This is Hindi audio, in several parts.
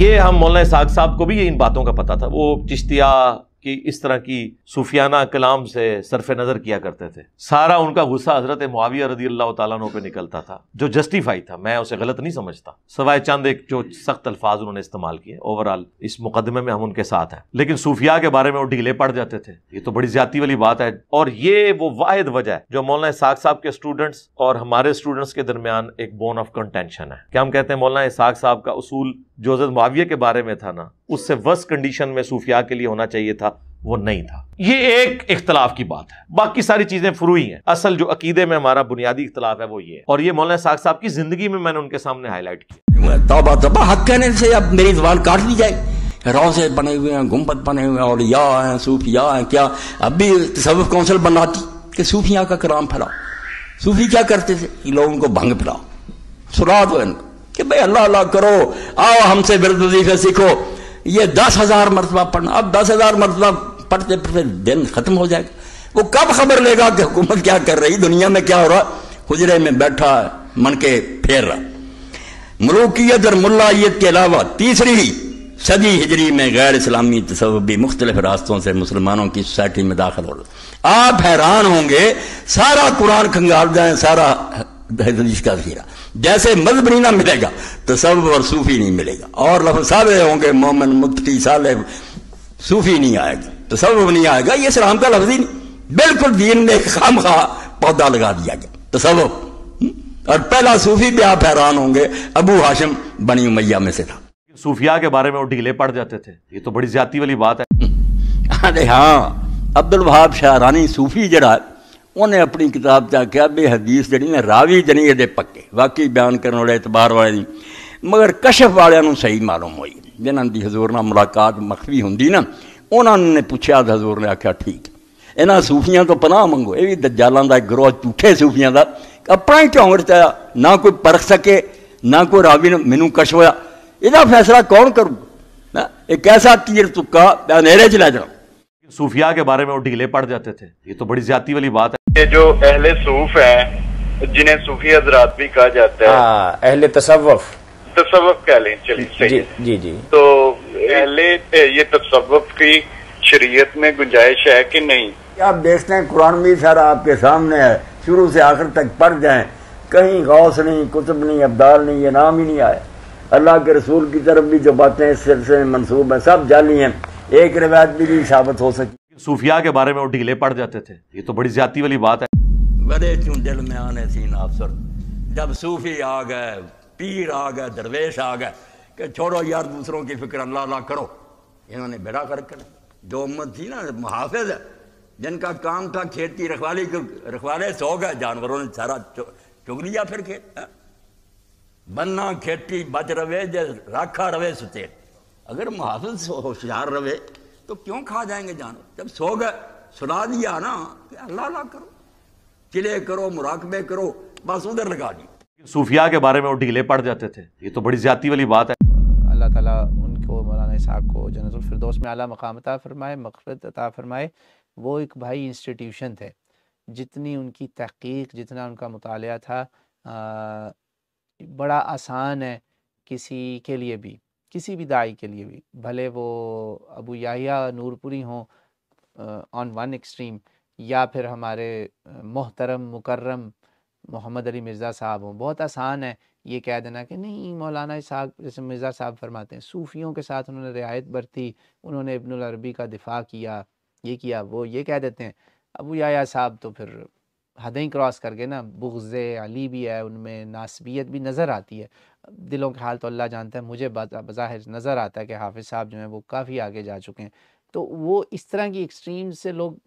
ये हम मौलाना साग साहब को भी ये इन बातों का पता था वो चिश्तिया कि इस तरह की सूफियाना कलाम से सरफ नज़र किया करते थे सारा उनका गुस्सा हज़रत मुआविया रदी अल्लाह तु पर निकलता था जो जस्टिफाई था मैं उसे गलत नहीं समझता सवाए चंद एक जो सख्त अल्फाज उन्होंने इस्तेमाल किए ओवरऑल इस मुकदमे में हम उनके साथ हैं लेकिन सूफिया के बारे में वो ढीले पड़ जाते थे ये तो बड़ी ज्यादा वाली बात है और ये वो वाहिद वजह है जो मौलाना साग साहब के स्टूडेंट्स और हमारे स्टूडेंट्स के दरमियान एक बोन ऑफ कंटेंशन है क्या हम कहते हैं मौलाना साग साहब का उसूल जोजत मुआविया के बारे में था ना उससे वर्स्ट कंडीशन में सूफिया के लिए होना चाहिए था वो नहीं था ये एक इख्तलाफ की बात है बाकी सारी चीजें फ्रूई हैं असल जो अकीदे में हमारा बुनियादी इख्तलाफ है वो ये और ये मौलाना साग साहब की जिंदगी में मैंने उनके सामने हाईलाइट किया तौबा से रोजे बने हुए हैं गुम्बद बने हुए हैं और या हैं या हैं क्या अब भी सब कौंसिल बनाती कि सूफिया का कराम फैलाओ सूफी क्या करते थे कि लोगों को भंग फैलाओ सुना दो इनको कि भाई अल्लाह अल्लाह करो आओ हमसे बिरदीफे सीखो ये दस हजार मरतबा पढ़ना अब दस हजार मरतबा पढ़ते पढ़ते दिन खत्म हो जाएगा वो कब खबर लेगा कि हुकूमत क्या कर रही दुनिया में क्या हो रहा हुजरे में बैठा मन के फेर रहा मलूकियत और मुलाइत के अलावा तीसरी सदी हिजरी में गैर इस्लामी तस्वीर भी मुख्तलिफ रास्तों से मुसलमानों की सोसाइटी में दाखिल हो रहा आप हैरान होंगे सारा कुरान खंगाल जाए सारा हदीस का जीरा जैसे मजहबी ना मिलेगा तो सब और सूफी नहीं मिलेगा और लफ सारे होंगे मोमन मुफ्ती साले सूफी नहीं आएगा तो सब नहीं आएगा ये सलाम का लफ्ज ही नहीं बिल्कुल दीन ने खाम खा पौधा लगा दिया गया तो सब हम्म? और पहला सूफी भी आप हैरान होंगे अबू हाशिम बनी मैया में से था सूफिया के बारे में वो ढीले पड़ जाते थे ये तो बड़ी ज्यादा वाली बात है अरे हाँ अब्दुल वहाब शाह रानी सूफी जरा ਉਹਨੇ ਆਪਣੀ ਕਿਤਾਬ 'ਚ ਆਖਿਆ ਵੀ ਹਦੀਸ ਜਿਹੜੀ ਨਾ ਰਾਵੀ ਜਣੀ ਇਹਦੇ ਪੱਕੇ ਵਾਕਈ ਬਿਆਨ ਕਰਨ ਵਾਲੇ ਇਤਬਾਰ ਵਾਲੇ ਨਹੀਂ ਮਗਰ ਕਸ਼ਫ ਵਾਲਿਆਂ ਨੂੰ ਸਹੀ ਮਾਲੂਮ ਹੋਈ ਜਿਨ੍ਹਾਂ ਦੀ ਹਜ਼ੂਰ ਨਾਲ ਮੁਲਾਕਾਤ ਮਖਫੀ ਹੁੰਦੀ ਨਾ ਉਹਨਾਂ ਨੇ ਪੁੱਛਿਆ ਤਾਂ ਹਜ਼ੂਰ ਨੇ ਆਖਿਆ ਠੀਕ ਇਹਨਾਂ ਸੂਫੀਆਂ ਤੋਂ ਪਨਾਹ ਮੰਗੋ ਇਹ ਵੀ ਦਜਾਲਾਂ ਦਾ ਗਰੋਹ ਝੂਠੇ ਸੂਫੀਆਂ ਦਾ ਆਪਣਾ ਹੀ ਝੌਂਗ ਰਚਾਇਆ ਨਾ ਕੋਈ ਪਰਖ ਸਕੇ ਨਾ ਕੋਈ ਰਾਵੀ ਨੂੰ ਮੈਨੂੰ ਕਸ਼ ਹੋਇਆ ਇਹਦਾ ਫੈਸਲਾ ਕੌਣ ਕਰੂ ਨਾ ਇਹ ਕੈਸਾ ਤੀਰ ਤੁੱਕਾ ਹਨੇਰੇ ਚ ਲੈ ਜਾਣਾ सूफिया के बारे में वो ढीले पड़ जाते थे ये तो बड़ी ज्यादा वाली बात है ये जो अहले सूफ है जिन्हें सूफी हजरात भी कहा जाता है आ, हाँ, अहले तसवफ तसवफ कह लें चलिए जी, जी जी तो अहले ये तसवफ की शरीयत में गुंजाइश है कि नहीं आप देखते हैं कुरान में सारा आपके सामने है शुरू से आखिर तक पढ़ जाए कहीं गौस नहीं कुतुब नहीं अब्दाल नहीं ये नाम ही नहीं आया अल्लाह के रसूल की तरफ भी जो बातें इस सिलसिले में मनसूब है सब जाली है एक रिवायत भी नहीं साबित हो सकी सूफिया के बारे में वो ढीले पड़ जाते थे ये तो बड़ी ज्यादा वाली बात है बड़े चूं दिल में आने थी ना अफसर जब सूफी आ गए पीर आ गए दरवेश आ गए कि छोड़ो यार दूसरों की फिक्र अल्लाह अल्लाह करो इन्होंने बेड़ा फर्क कर जो उम्मत थी ना मुहाफिज है जिनका काम था खेत की रखवाली रखवाले सो गए जानवरों ने सारा चुग लिया फिर खेत हाँ। बनना खेती बच रवे जे राखा रवे सुते अगर मुहाफिज होशियार रहे तो क्यों खा जाएंगे जानवर जब सो गए सुना दिया ना कि अल्लाह अल्लाह करो चिले करो मुराकबे करो बस उधर लगा दी सूफिया के बारे में वो ढीले पड़ जाते थे ये तो बड़ी ज्यादा वाली बात है अल्लाह ताला उनको मौलाना साहब को जन्नतफरदोस में आला मकाम अता फरमाए मकफरत अता फरमाए वो एक भाई इंस्टीट्यूशन थे जितनी उनकी तहकीक जितना उनका मुताल था आ, बड़ा आसान है किसी के लिए भी किसी भी दाई के लिए भी भले वो अबू याहिया नूरपुरी हों ऑन वन एक्सट्रीम या फिर हमारे मोहतरम मुकर्रम मोहम्मद अली मिर्ज़ा साहब हों बहुत आसान है ये कह देना कि नहीं मौलाना साहब जैसे मिर्ज़ा साहब फरमाते हैं सूफियों के साथ उन्होंने रियायत बरती उन्होंने इब्नुल अरबी का दिफा किया ये किया वो ये कह देते हैं अबू याया साहब तो फिर हदें क्रॉस कर गए ना बुगज़े अली भी है उनमें नासबियत भी नज़र आती है दिलों के हाल तो अल्लाह जानता है मुझे बज़ाहिर नज़र आता है कि हाफिज़ साहब जो हैं वो काफ़ी आगे जा चुके हैं तो वो इस तरह की एक्सट्रीम से लोग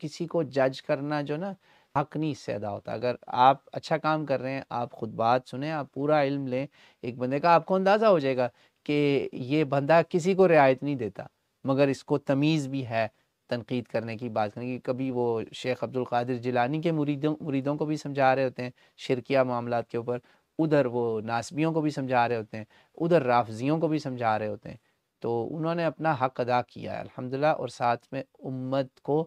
किसी को जज करना जो ना हक नहीं इससे अदा होता अगर आप अच्छा काम कर रहे हैं आप खुद बात सुने आप पूरा इल्म लें एक बंदे का आपको अंदाज़ा हो जाएगा कि ये बंदा किसी को रियायत नहीं देता मगर इसको तमीज़ भी है तनकीद करने की बात करें कि कभी वो शेख अब्दुल कादिर जिलानी के मुरीदों मुरीदों को भी समझा रहे होते हैं शिरकिया मामला के ऊपर उधर वो नासबियों को भी समझा रहे होते हैं उधर राफजियों को भी समझा रहे होते हैं तो उन्होंने अपना हक अदा किया है अलहमदिल्ला और साथ में उम्मत को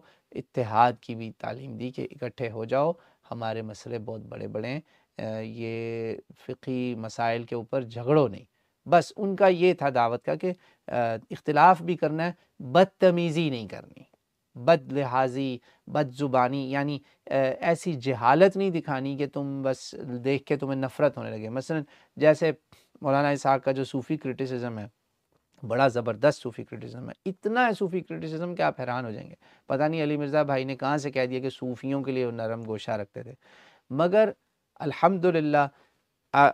इतिहाद की भी तालीम दी कि इकट्ठे हो जाओ हमारे मसले बहुत बड़े बड़े हैं ये फ़िकी मसाइल के ऊपर झगड़ो नहीं बस उनका ये था दावत का कि इख्तलाफ भी करना है बदतमीज़ी नहीं करनी बद लिहाजी बद ज़ुबानी यानी ऐसी जहालत नहीं दिखानी कि तुम बस देख के तुम्हें नफ़रत होने लगे मसलन जैसे मौलाना इसहाक का जो सूफ़ी क्रिटिसिज्म है बड़ा ज़बरदस्त सूफ़ी क्रिटिसिज्म है इतना है सूफ़ी क्रिटिसिज्म कि आप हैरान हो जाएंगे पता नहीं अली मिर्ज़ा भाई ने कहाँ से कह दिया कि सूफ़ियों के लिए नरम गोशा रखते थे मगर अल्हम्दुलिल्लाह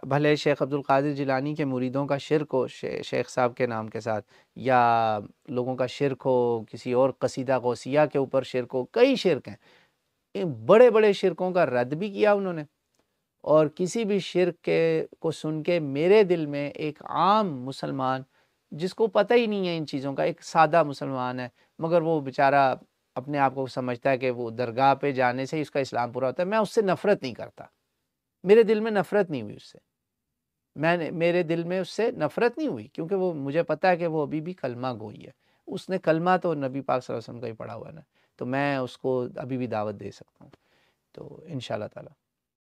भले शेख अब्दुल कादिर जिलानी के मुरीदों का शिरक हो शे, शेख साहब के नाम के साथ या लोगों का शिरक हो किसी और कसीदा गौसिया के ऊपर शिरक हो कई शिरक हैं इन बड़े बड़े शिरकों का रद्द भी किया उन्होंने और किसी भी शिरक के को सुन के मेरे दिल में एक आम मुसलमान जिसको पता ही नहीं है इन चीज़ों का एक सादा मुसलमान है मगर वो बेचारा अपने आप को समझता है कि वो दरगाह पे जाने से ही उसका इस्लाम पूरा होता है मैं उससे नफ़रत नहीं करता मेरे दिल में नफ़रत नहीं हुई उससे मैंने मेरे दिल में उससे नफ़रत नहीं हुई क्योंकि वो मुझे पता है कि वो अभी भी कलमा गोई है उसने कलमा तो नबी पाक वसल्लम का ही पढ़ा हुआ है ना तो मैं उसको अभी भी दावत दे सकता हूँ तो इन ताला